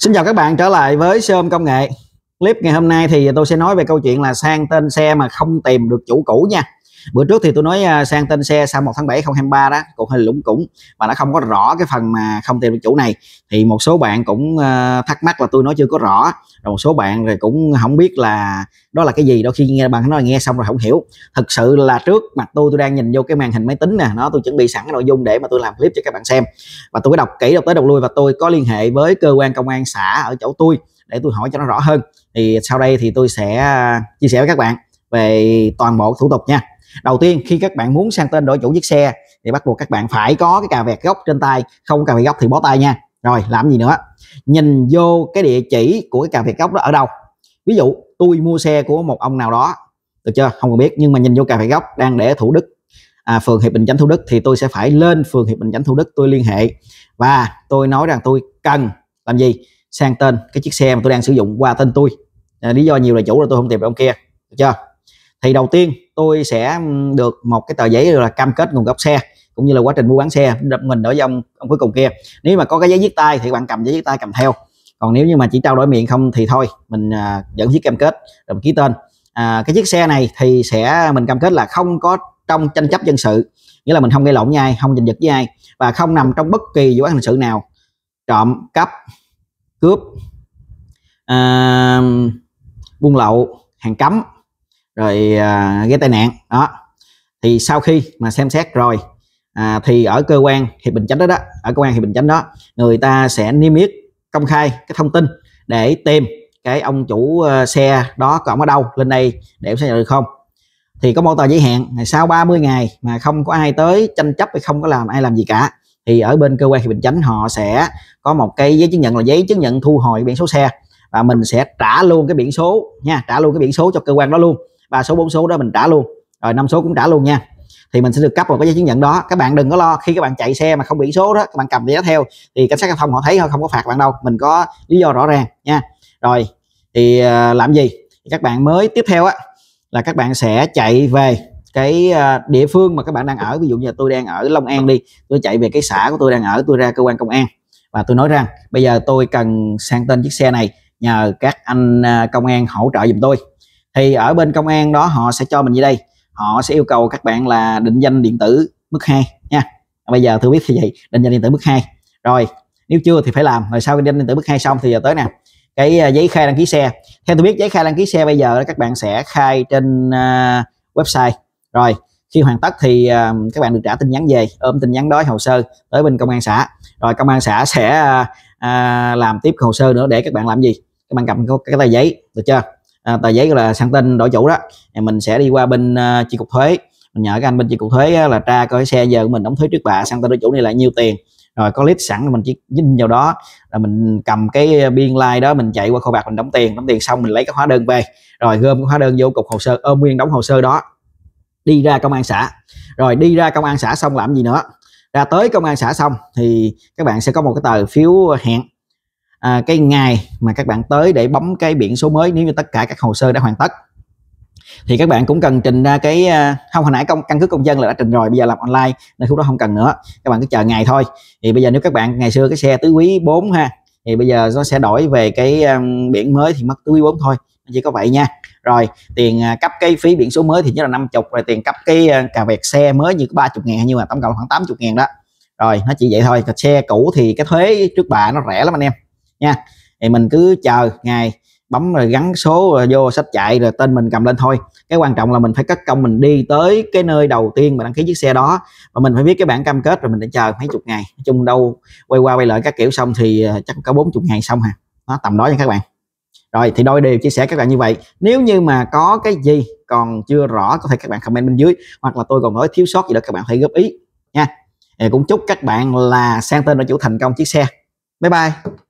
Xin chào các bạn trở lại với Sơm Công nghệ Clip ngày hôm nay thì tôi sẽ nói về câu chuyện là sang tên xe mà không tìm được chủ cũ nha bữa trước thì tôi nói à, sang tên xe sau 1 tháng 7 2023 đó cục hình lũng củng và nó không có rõ cái phần mà không tìm được chủ này thì một số bạn cũng à, thắc mắc là tôi nói chưa có rõ rồi một số bạn rồi cũng không biết là đó là cái gì đôi khi nghe bạn nói nghe xong rồi không hiểu thực sự là trước mặt tôi tôi đang nhìn vô cái màn hình máy tính nè nó tôi chuẩn bị sẵn cái nội dung để mà tôi làm clip cho các bạn xem và tôi có đọc kỹ đọc tới đọc lui và tôi có liên hệ với cơ quan công an xã ở chỗ tôi để tôi hỏi cho nó rõ hơn thì sau đây thì tôi sẽ à, chia sẻ với các bạn về toàn bộ thủ tục nha đầu tiên khi các bạn muốn sang tên đổi chủ chiếc xe thì bắt buộc các bạn phải có cái cà vẹt gốc trên tay không cà vẹt gốc thì bó tay nha rồi làm gì nữa nhìn vô cái địa chỉ của cái cà vẹt gốc đó ở đâu ví dụ tôi mua xe của một ông nào đó được chưa không cần biết nhưng mà nhìn vô cà vẹt gốc đang để thủ đức à, phường hiệp bình chánh thủ đức thì tôi sẽ phải lên phường hiệp bình chánh thủ đức tôi liên hệ và tôi nói rằng tôi cần làm gì sang tên cái chiếc xe mà tôi đang sử dụng qua tên tôi à, lý do nhiều là chủ là tôi không tìm được ông kia được chưa thì đầu tiên tôi sẽ được một cái tờ giấy là cam kết nguồn gốc xe cũng như là quá trình mua bán xe mình đổi trong ông cuối cùng kia nếu mà có cái giấy viết tay thì bạn cầm giấy viết tay cầm theo còn nếu như mà chỉ trao đổi miệng không thì thôi mình à, dẫn chiếc cam kết rồi ký tên à, cái chiếc xe này thì sẽ mình cam kết là không có trong tranh chấp dân sự nghĩa là mình không gây lộn với ai không giành giật với ai và không nằm trong bất kỳ vụ án hình sự nào trộm cắp cướp à, buôn lậu hàng cấm rồi à, gây tai nạn đó thì sau khi mà xem xét rồi à, thì ở cơ quan thì bình chánh đó đó ở cơ quan thì bình chánh đó người ta sẽ niêm yết công khai cái thông tin để tìm cái ông chủ ờ, xe đó còn ở đâu lên đây để xe nhận được không thì có một tờ giới hạn sau 30 ngày mà không có ai tới tranh chấp hay không có làm ai làm gì cả thì ở bên cơ quan thì bình chánh họ sẽ có một cái giấy chứng nhận là giấy chứng nhận thu hồi biển số xe và mình sẽ trả luôn cái biển số nha trả luôn cái biển số cho cơ quan đó luôn ba số bốn số đó mình trả luôn rồi năm số cũng trả luôn nha thì mình sẽ được cấp một cái giấy chứng nhận đó các bạn đừng có lo khi các bạn chạy xe mà không biển số đó các bạn cầm giấy theo thì cảnh sát giao thông họ thấy họ không có phạt bạn đâu mình có lý do rõ ràng nha rồi thì ờ, làm gì các bạn mới tiếp theo á là các bạn sẽ chạy về cái ờ, địa phương mà các bạn đang ở ví dụ như tôi đang ở Long An đi tôi chạy về cái xã của tôi đang ở tôi ra cơ quan công an và tôi nói rằng bây giờ tôi cần sang tên chiếc xe này nhờ các anh ờ, công an hỗ trợ giùm tôi thì ở bên công an đó họ sẽ cho mình như đây họ sẽ yêu cầu các bạn là định danh điện tử mức 2 nha bây giờ tôi biết thì vậy định danh điện tử mức 2 rồi nếu chưa thì phải làm rồi sau định danh điện tử mức 2 xong thì giờ tới nè cái à, giấy khai đăng ký xe theo tôi biết giấy khai đăng ký xe bây giờ các bạn sẽ khai trên uh, website rồi khi hoàn tất thì uh, các bạn được trả tin nhắn về ôm tin nhắn đó hồ sơ tới bên công an xã rồi công an xã sẽ uh, làm tiếp hồ sơ nữa để các bạn làm gì các bạn cầm cái, cái tờ giấy được chưa à, tờ giấy là sang tên đổi chủ đó thì mình sẽ đi qua bên uh, chi cục thuế mình nhờ các anh bên chi cục thuế là tra coi xe giờ của mình đóng thuế trước bạ sang tên đổi chủ này là nhiêu tiền rồi có list sẵn mình chỉ dính vào đó là mình cầm cái à, biên lai đó mình chạy qua kho bạc mình đóng tiền đóng tiền xong mình lấy cái hóa đơn về rồi gom cái hóa đơn vô cục hồ sơ ôm ờ, nguyên đóng hồ sơ đó đi ra công an xã rồi đi ra công an xã xong làm gì nữa ra tới công an xã xong thì các bạn sẽ có một cái tờ phiếu hẹn à, cái ngày mà các bạn tới để bấm cái biển số mới nếu như tất cả các hồ sơ đã hoàn tất thì các bạn cũng cần trình ra cái à, không hồi nãy công căn cứ công dân là đã trình rồi bây giờ làm online nên lúc đó không cần nữa các bạn cứ chờ ngày thôi thì bây giờ nếu các bạn ngày xưa cái xe tứ quý 4 ha thì bây giờ nó sẽ đổi về cái um, biển mới thì mất tứ quý 4 thôi chỉ có vậy nha rồi tiền à, cấp cái phí biển số mới thì nhất là 50 rồi tiền cấp cái cà vẹt xe mới như có 30 ngàn nhưng mà tổng cộng khoảng 80 ngàn đó rồi nó chỉ vậy thôi còn xe cũ thì cái thuế trước bạ nó rẻ lắm anh em nha thì mình cứ chờ ngày bấm rồi gắn số rồi vô sách chạy rồi tên mình cầm lên thôi cái quan trọng là mình phải cất công mình đi tới cái nơi đầu tiên mà đăng ký chiếc xe đó và mình phải viết cái bản cam kết rồi mình để chờ mấy chục ngày nói chung đâu quay qua quay lại các kiểu xong thì ờ, chắc có bốn chục ngày xong hả nó tầm đó nha các bạn rồi thì đôi điều chia sẻ các bạn như vậy nếu như mà có cái gì còn chưa rõ có thể các bạn comment bên dưới hoặc là tôi còn nói thiếu sót gì đó các bạn hãy góp ý nha thì cũng chúc các bạn là sang tên đổi chủ thành công chiếc xe bye bye